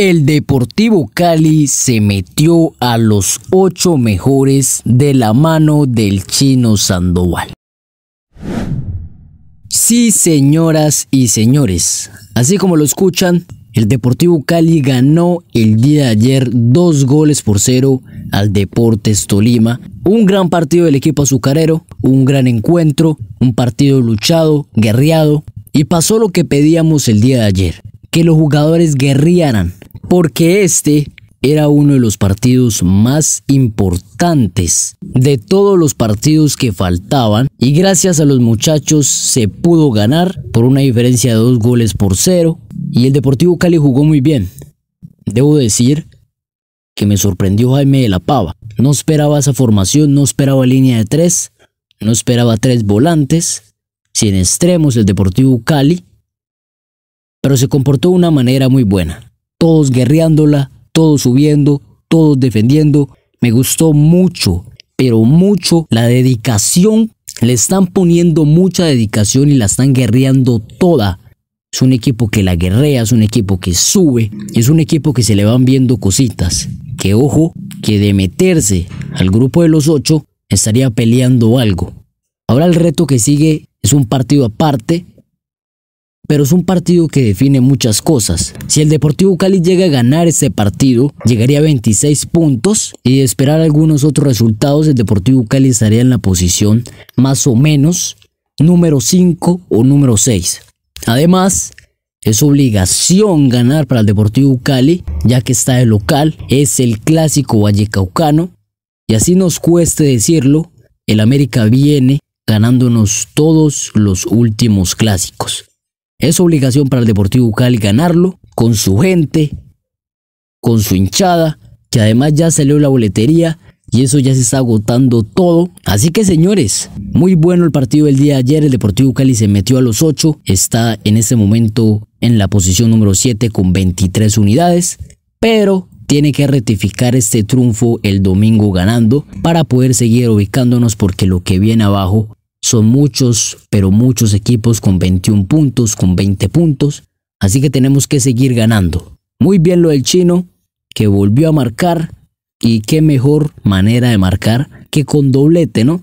El Deportivo Cali se metió a los ocho mejores de la mano del chino Sandoval. Sí, señoras y señores, así como lo escuchan, el Deportivo Cali ganó el día de ayer dos goles por cero al Deportes Tolima. Un gran partido del equipo azucarero, un gran encuentro, un partido luchado, guerreado, y pasó lo que pedíamos el día de ayer, que los jugadores guerrearan porque este era uno de los partidos más importantes de todos los partidos que faltaban y gracias a los muchachos se pudo ganar por una diferencia de dos goles por cero y el Deportivo Cali jugó muy bien. Debo decir que me sorprendió Jaime de la Pava. No esperaba esa formación, no esperaba línea de tres, no esperaba tres volantes, sin extremos el Deportivo Cali, pero se comportó de una manera muy buena todos guerreándola, todos subiendo, todos defendiendo. Me gustó mucho, pero mucho la dedicación. Le están poniendo mucha dedicación y la están guerreando toda. Es un equipo que la guerrea, es un equipo que sube, es un equipo que se le van viendo cositas. Que ojo, que de meterse al grupo de los ocho estaría peleando algo. Ahora el reto que sigue es un partido aparte pero es un partido que define muchas cosas. Si el Deportivo Cali llega a ganar este partido, llegaría a 26 puntos y esperar algunos otros resultados, el Deportivo Cali estaría en la posición más o menos número 5 o número 6. Además, es obligación ganar para el Deportivo Cali, ya que está de local, es el clásico vallecaucano, y así nos cueste decirlo, el América viene ganándonos todos los últimos clásicos. Es obligación para el Deportivo Cali ganarlo con su gente, con su hinchada, que además ya salió la boletería y eso ya se está agotando todo. Así que señores, muy bueno el partido del día de ayer. El Deportivo Cali se metió a los 8, está en este momento en la posición número 7 con 23 unidades, pero tiene que rectificar este triunfo el domingo ganando para poder seguir ubicándonos porque lo que viene abajo son muchos, pero muchos equipos con 21 puntos, con 20 puntos. Así que tenemos que seguir ganando. Muy bien lo del chino, que volvió a marcar. Y qué mejor manera de marcar que con doblete, ¿no?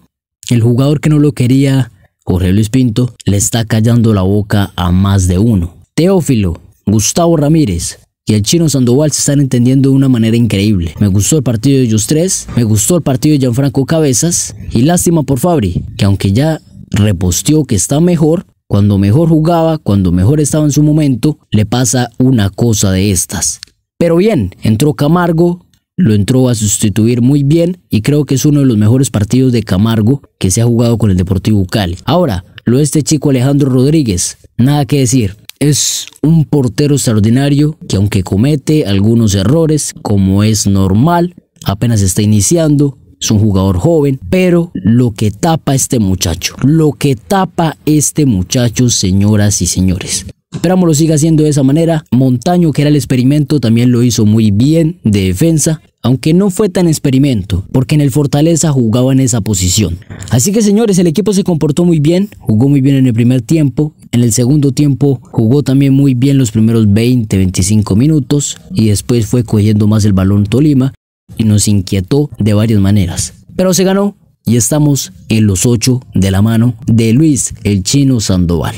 El jugador que no lo quería, Jorge Luis Pinto, le está callando la boca a más de uno. Teófilo, Gustavo Ramírez, y el chino Sandoval se están entendiendo de una manera increíble. Me gustó el partido de ellos tres, me gustó el partido de Gianfranco Cabezas y lástima por Fabri, que aunque ya reposteó que está mejor, cuando mejor jugaba, cuando mejor estaba en su momento, le pasa una cosa de estas. Pero bien, entró Camargo, lo entró a sustituir muy bien y creo que es uno de los mejores partidos de Camargo que se ha jugado con el Deportivo Cali. Ahora, lo de este chico Alejandro Rodríguez, nada que decir, es un portero extraordinario que aunque comete algunos errores, como es normal, apenas está iniciando, es un jugador joven, pero lo que tapa este muchacho, lo que tapa este muchacho, señoras y señores. Esperamos lo siga haciendo de esa manera. Montaño, que era el experimento, también lo hizo muy bien de defensa, aunque no fue tan experimento, porque en el Fortaleza jugaba en esa posición. Así que señores, el equipo se comportó muy bien, jugó muy bien en el primer tiempo, en el segundo tiempo jugó también muy bien los primeros 20-25 minutos y después fue cogiendo más el balón Tolima y nos inquietó de varias maneras. Pero se ganó y estamos en los 8 de la mano de Luis el Chino Sandoval.